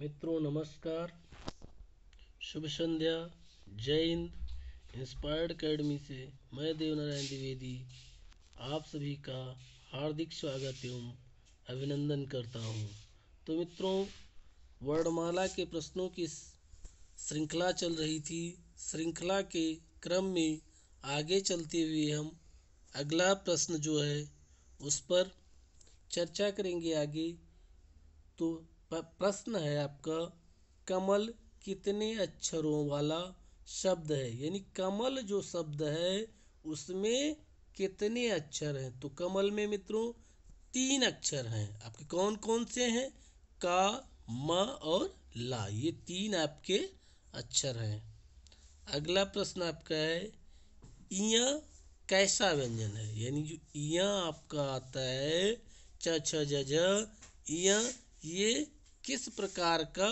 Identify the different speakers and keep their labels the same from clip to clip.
Speaker 1: मित्रों नमस्कार शुभ संध्या जय हिंद इंस्पायर्ड अकेडमी से मैं देवनारायण द्विवेदी आप सभी का हार्दिक स्वागत एवं अभिनंदन करता हूँ तो मित्रों वर्णमाला के प्रश्नों की श्रृंखला चल रही थी श्रृंखला के क्रम में आगे चलते हुए हम अगला प्रश्न जो है उस पर चर्चा करेंगे आगे तो प्रश्न है आपका कमल कितने अक्षरों वाला शब्द है यानी कमल जो शब्द है उसमें कितने अक्षर हैं तो कमल में मित्रों तीन अक्षर हैं आपके कौन कौन से हैं का म और ला ये तीन आपके अक्षर हैं अगला प्रश्न आपका है इया कैसा व्यंजन है यानी जो इया आपका आता है च छ ज ये किस प्रकार का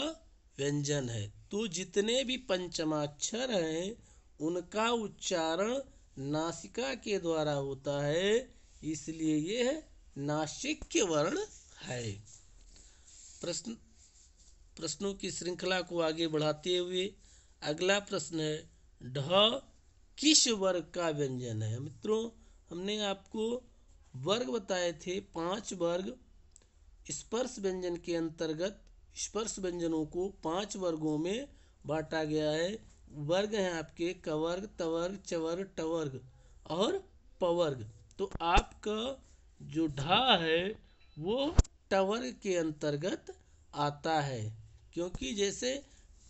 Speaker 1: व्यंजन है तो जितने भी पंचमाक्षर हैं उनका उच्चारण नासिका के द्वारा होता है इसलिए यह नासिक्य वर्ण है प्रश्न प्रश्नों की श्रृंखला को आगे बढ़ाते हुए अगला प्रश्न है ढ किस वर्ग का व्यंजन है मित्रों हमने आपको वर्ग बताए थे पांच वर्ग स्पर्श व्यंजन के अंतर्गत स्पर्श व्यंजनों को पांच वर्गों में बांटा गया है वर्ग हैं आपके कवर्ग तवर्ग चवर्ग टवर्ग और पवर्ग तो आपका जो ढा है वो टवर्ग के अंतर्गत आता है क्योंकि जैसे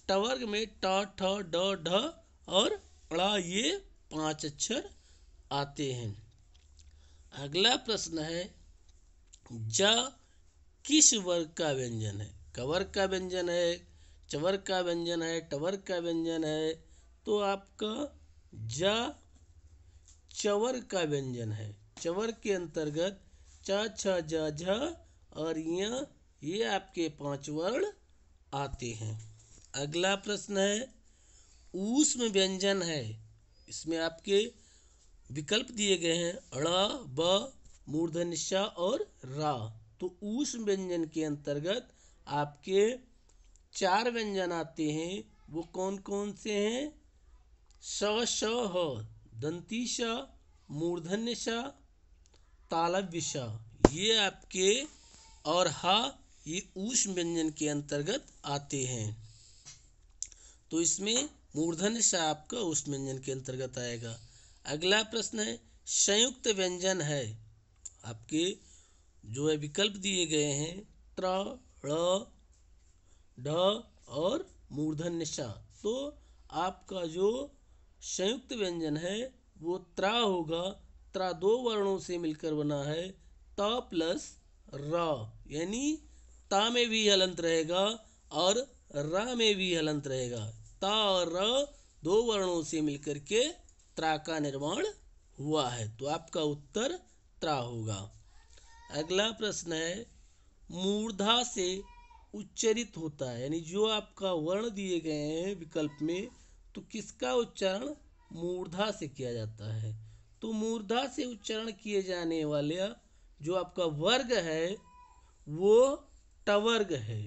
Speaker 1: टवर्ग में ट ठ ड ढ और अड़ा ये पांच अक्षर आते हैं अगला प्रश्न है ज किस वर्ग का व्यंजन है कवर का व्यंजन है चवर का व्यंजन है टवर का व्यंजन है तो आपका जा चवर का व्यंजन है चवर के अंतर्गत चा छ जा झ और ये आपके पांच वर्ण आते हैं अगला प्रश्न है ऊष्म व्यंजन है इसमें आपके विकल्प दिए गए हैं अड़ा ब मूर्धनिशा और रा तो उस व्यंजन के अंतर्गत आपके चार व्यंजन आते हैं वो कौन कौन से हैं स श ह दंती श मूर्धन्य श तालव्य श ये आपके और ह ये उस व्यंजन के अंतर्गत आते हैं तो इसमें मूर्धन्य श आपका उस व्यंजन के अंतर्गत आएगा अगला प्रश्न है संयुक्त व्यंजन है आपके जो है विकल्प दिए गए हैं त्र ड ढ और मूर्धन्य श तो आपका जो संयुक्त व्यंजन है वो त्रा होगा त्रा दो वर्णों से मिलकर बना है त प्लस र यानी ता में भी हलंत रहेगा और र में भी हलंत रहेगा त और र दो वर्णों से मिलकर के त्रा का निर्माण हुआ है तो आपका उत्तर त्रा होगा अगला प्रश्न है मूर्धा से उच्चरित होता है यानी जो आपका वर्ण दिए गए हैं विकल्प में तो किसका उच्चारण मूर्धा से किया जाता है तो मूर्धा से उच्चारण किए जाने वाले जो आपका वर्ग है वो टवर्ग है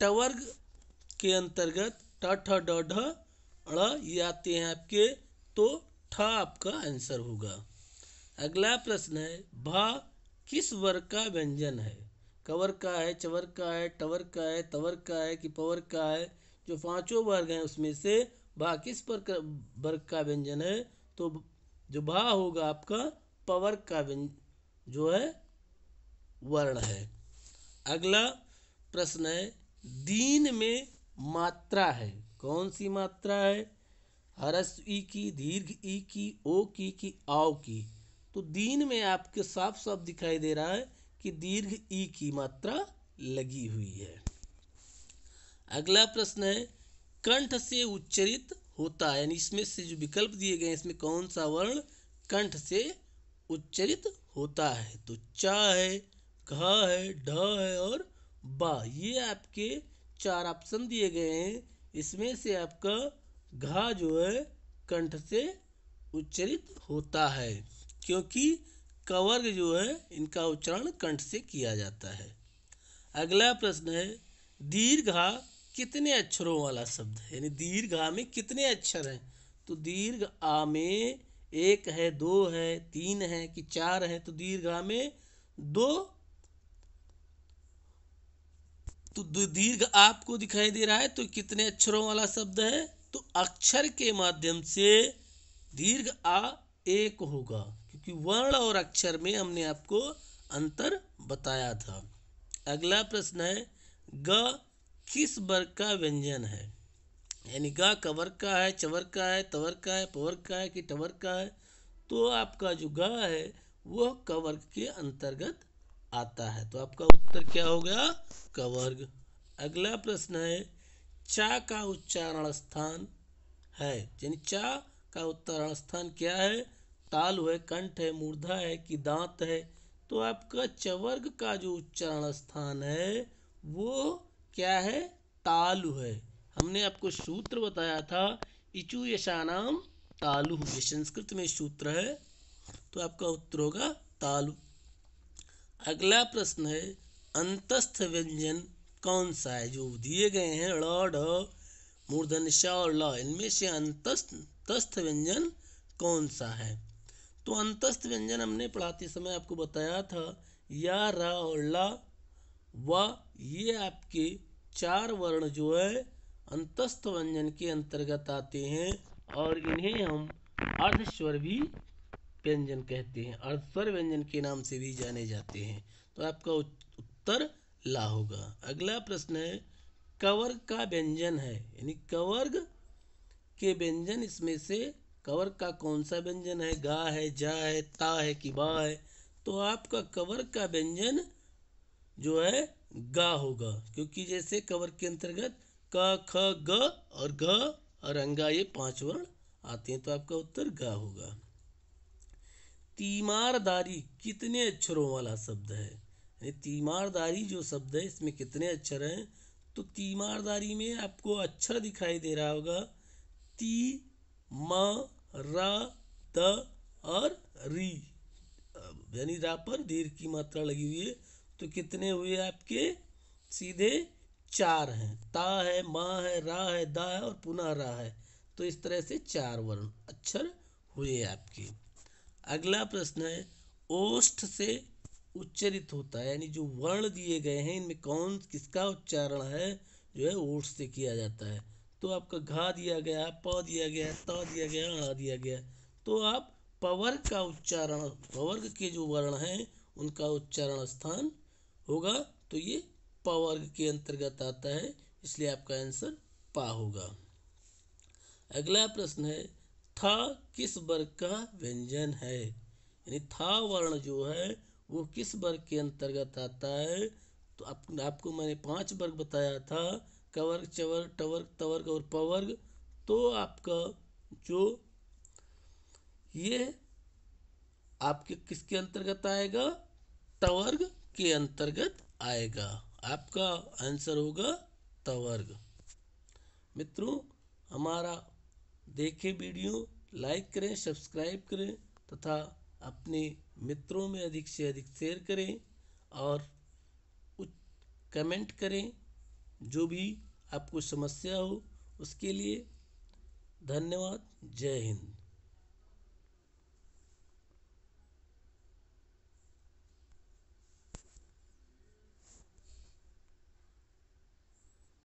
Speaker 1: टवर्ग के अंतर्गत ठ ड ढ ये आते हैं आपके तो ठ आपका आंसर होगा अगला प्रश्न है भा किस वर्ग का व्यंजन है कवर का है चवर का है टवर का है तवर का है कि पवर का है जो पांचों वर्ग हैं उसमें से भा किस पर वर्ग का व्यंजन है तो जो भा होगा आपका पवर का व्यंजन जो है वर्ण है अगला प्रश्न है दीन में मात्रा है कौन सी मात्रा है हरस ई की दीर्घ ई की ओ की कि आओ की तो दीन में आपके साफ साफ दिखाई दे रहा है कि दीर्घ ई की मात्रा लगी हुई है अगला प्रश्न है कंठ से उच्चरित होता है यानी इसमें से जो विकल्प दिए गए इसमें कौन सा वर्ण कंठ से उच्चरित होता है तो च है घ है ढ है और बा ये आपके चार ऑप्शन दिए गए हैं इसमें से आपका घा जो है कंठ से उच्चरित होता है क्योंकि कवर्ग जो है इनका उच्चारण कंठ से किया जाता है अगला प्रश्न है दीर्घा कितने अक्षरों वाला शब्द है यानी दीर्घा में कितने अक्षर हैं तो दीर्घ आ में एक है दो है तीन है कि चार है तो दीर्घा में दो तो दीर्घ आपको दिखाई दे रहा है तो कितने अक्षरों वाला शब्द है तो अक्षर के माध्यम से दीर्घ आ एक होगा कि वर्ण और अक्षर में हमने आपको अंतर बताया था अगला प्रश्न है ग किस वर्ग का व्यंजन है यानी का वर्ग का है चवर का है तवर का है पवर का है कि टवर का है तो आपका जो ग है वह कवर्ग के अंतर्गत आता है तो आपका उत्तर क्या हो गया कवर्ग अगला प्रश्न है चा का उच्चारण स्थान है यानी चा का उच्चारण स्थान क्या है ताल है कंठ है मूर्धा है कि दांत है तो आपका चवर्ग का जो उच्चारण स्थान है वो क्या है तालु है हमने आपको सूत्र बताया था इचु यशानाम तालु ये संस्कृत में सूत्र है तो आपका उत्तर होगा तालु अगला प्रश्न है अंतस्थ व्यंजन कौन सा है जो दिए गए हैं ल मूर्धन श और ल इनमें से अंतस्थ व्यंजन कौन सा है तो अंतस्थ व्यंजन हमने पढ़ाते समय आपको बताया था या रा और ला व ये आपके चार वर्ण जो है अंतस्थ व्यंजन के अंतर्गत आते हैं और इन्हें हम अर्धस्वर भी व्यंजन कहते हैं अर्धस्वर व्यंजन के नाम से भी जाने जाते हैं तो आपका उत्तर ला होगा अगला प्रश्न है कवर्ग का व्यंजन है यानी कवर्ग के व्यंजन इसमें से कवर का कौन सा व्यंजन है गा है जा है ता है कि बा है तो आपका कवर का व्यंजन जो है गा होगा क्योंकि जैसे कवर के अंतर्गत क ख ग और ग और अंगा ये पांच वर्ण आते हैं तो आपका उत्तर गा होगा तीमारदारी कितने अक्षरों वाला शब्द है तीमारदारी जो शब्द है इसमें कितने अक्षर हैं तो तीमारदारी में आपको अक्षर दिखाई दे रहा होगा ती म र त और री यानी रा पर दीर्घ की मात्रा लगी हुई है तो कितने हुए आपके सीधे चार हैं ता है मा है रा है दा है और पुनः रा है तो इस तरह से चार वर्ण अक्षर हुए आपके अगला प्रश्न है ओष्ठ से उच्चरित होता है यानी जो वर्ण दिए गए हैं इनमें कौन किसका उच्चारण है जो है ओष्ठ से किया जाता है तो आपका घा दिया गया प दिया गया त दिया गया अ दिया गया तो आप पवर्ग का उच्चारण पवर्ग के जो वर्ण हैं उनका उच्चारण स्थान होगा तो ये पवर्ग के अंतर्गत आता है इसलिए आपका आंसर पा होगा अगला प्रश्न है था किस वर्ग का व्यंजन है यानी था वर्ण जो है वो किस वर्ग के अंतर्गत आता है तो आप, आपको मैंने पांच वर्ग बताया था कवर्ग चवर टवर्ग तवर्ग और पवर्ग तो आपका जो ये आपके किसके अंतर्गत आएगा टवर्ग के अंतर्गत आएगा आपका आंसर होगा तवर्ग मित्रों हमारा देखें वीडियो लाइक करें सब्सक्राइब करें तथा अपने मित्रों में अधिक से अधिक शेयर करें और कमेंट करें जो भी आपको समस्या हो उसके लिए धन्यवाद जय हिंद